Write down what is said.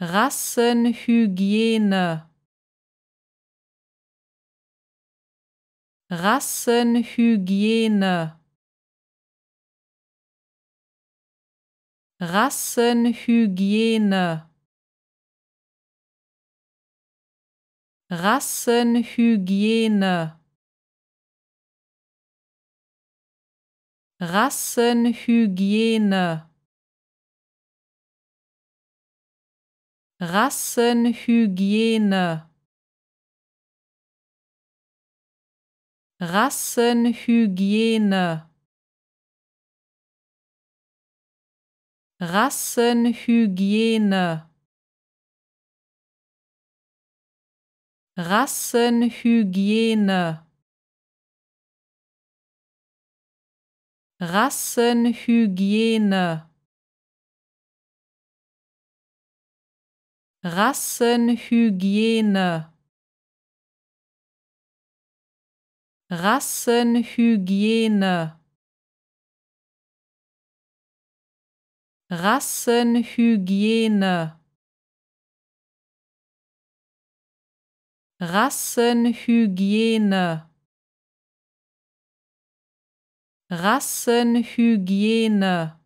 Rassenhygiene Rassenhygiene Rassenhygiene Rassenhygiene Rassenhygiene Rassenhygiene Rassenhygiene Rassenhygiene Rassenhygiene Rassenhygiene Rassenhygiene Rassenhygiene Rassenhygiene Rassenhygiene Rassenhygiene